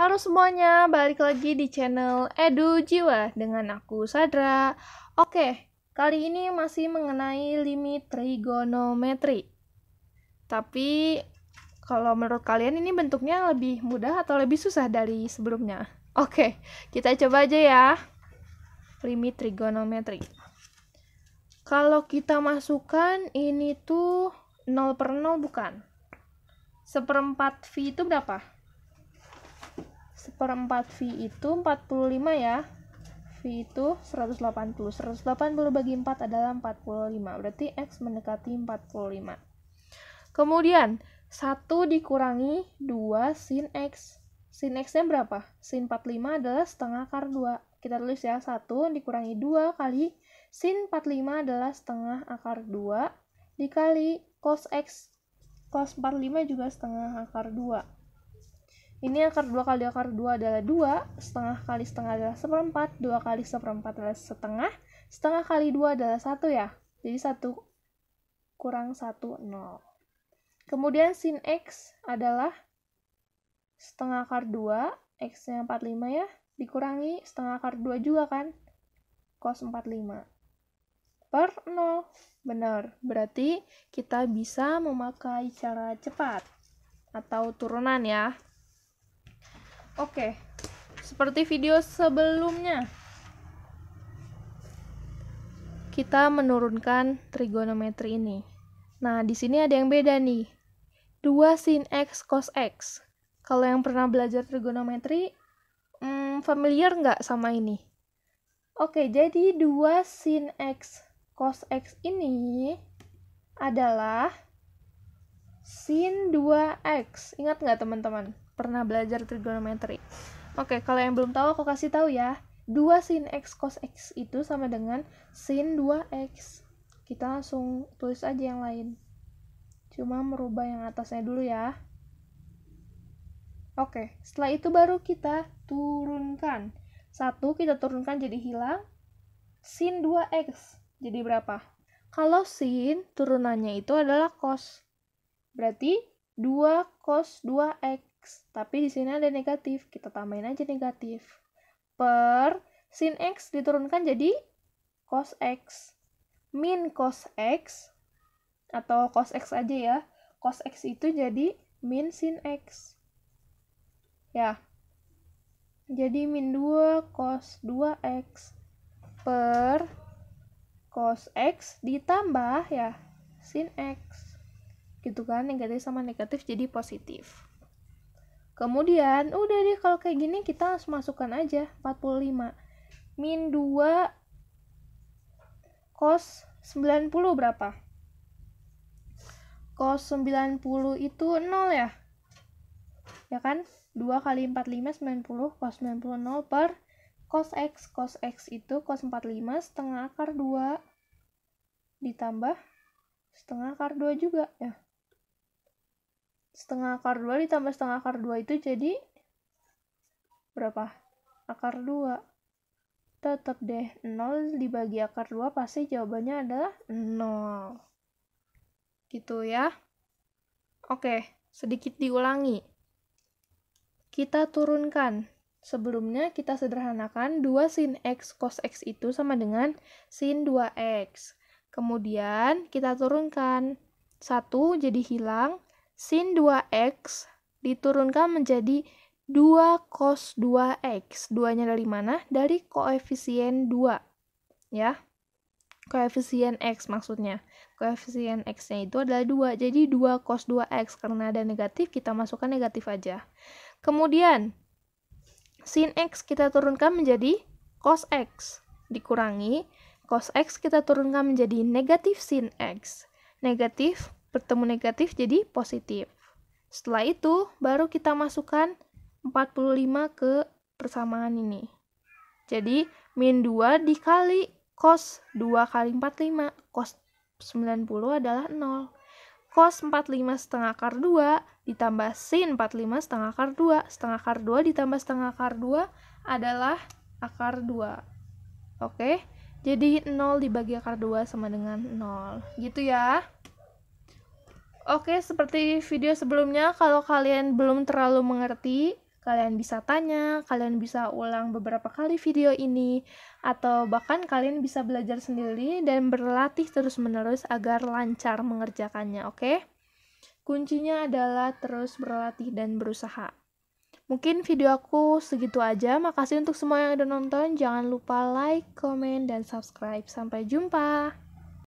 Halo semuanya, balik lagi di channel Edu Jiwa dengan aku Sadra. Oke, kali ini masih mengenai limit trigonometri. Tapi kalau menurut kalian ini bentuknya lebih mudah atau lebih susah dari sebelumnya? Oke, kita coba aja ya. Limit trigonometri. Kalau kita masukkan ini tuh 0 per 0 bukan? Seperempat V itu berapa? per 4V itu 45 ya V itu 180 180 bagi 4 adalah 45 berarti X mendekati 45 kemudian 1 dikurangi 2 sin X sin X nya berapa? sin 45 ya, adalah setengah akar 2 kita tulis ya 1 dikurangi 2 kali sin 45 adalah setengah akar 2 dikali cos X cos 45 juga setengah akar 2 ini akar dua kali akar dua adalah dua setengah kali setengah adalah seperempat, dua kali seperempat adalah setengah, setengah kali dua adalah satu ya. Jadi satu kurang satu nol Kemudian sin X adalah setengah akar dua X-nya lima ya, dikurangi setengah akar dua juga kan, cos 45. Per 0, benar. Berarti kita bisa memakai cara cepat atau turunan ya. Oke, seperti video sebelumnya, kita menurunkan trigonometri ini. Nah, di sini ada yang beda nih. 2 sin x cos x. Kalau yang pernah belajar trigonometri, hmm, familiar nggak sama ini? Oke, jadi 2 sin x cos x ini adalah sin 2x. Ingat nggak teman-teman? pernah belajar trigonometri. Oke, kalau yang belum tahu aku kasih tahu ya. 2 sin x cos x itu sama dengan sin 2x. Kita langsung tulis aja yang lain. Cuma merubah yang atasnya dulu ya. Oke, setelah itu baru kita turunkan. 1 kita turunkan jadi hilang. Sin 2x jadi berapa? Kalau sin turunannya itu adalah cos. Berarti 2 cos 2x. Tapi di sini ada negatif, kita tambahin aja negatif. Per sin x diturunkan jadi cos x. Min cos x atau cos x aja ya. Cos x itu jadi min sin x. Ya. Jadi min 2 cos 2x per cos x ditambah ya sin x. Gitu kan, negatif sama negatif jadi positif. Kemudian udah deh kalau kayak gini kita langsung masukkan aja 45 min 2 cos 90 berapa? Cos 90 itu 0 ya? Ya kan? 2 kali 45 90 cos 90 0 per cos x cos x itu cos 45 setengah akar 2 ditambah setengah akar 2 juga ya setengah akar 2 ditambah setengah akar 2 itu jadi berapa? Akar 2. Tetap deh, 0 dibagi akar 2 pasti jawabannya adalah 0. Gitu ya. Oke, sedikit diulangi. Kita turunkan. Sebelumnya kita sederhanakan 2 sin x cos x itu sama dengan sin 2x. Kemudian kita turunkan. 1 jadi hilang, sin 2x diturunkan menjadi 2 cos 2x. 2-nya dari mana? Dari koefisien 2. Ya. Koefisien x maksudnya. Koefisien x-nya itu adalah 2. Jadi 2 cos 2x karena ada negatif kita masukkan negatif aja. Kemudian sin x kita turunkan menjadi cos x dikurangi cos x kita turunkan menjadi negatif sin x. Negatif bertemu negatif jadi positif. Setelah itu, baru kita masukkan 45 ke persamaan ini. Jadi, min 2 dikali cos 2 kali 45, cos 90 adalah 0. Cos 45 setengah kar 2 ditambah sin 45 setengah kar 2. Setengah kar 2 ditambah setengah kar 2 adalah akar 2. Oke, jadi 0 dibagi akar 2 sama dengan 0. Gitu ya. Oke, seperti video sebelumnya, kalau kalian belum terlalu mengerti, kalian bisa tanya, kalian bisa ulang beberapa kali video ini, atau bahkan kalian bisa belajar sendiri dan berlatih terus-menerus agar lancar mengerjakannya, oke? Kuncinya adalah terus berlatih dan berusaha. Mungkin video aku segitu aja. Makasih untuk semua yang udah nonton. Jangan lupa like, comment, dan subscribe. Sampai jumpa.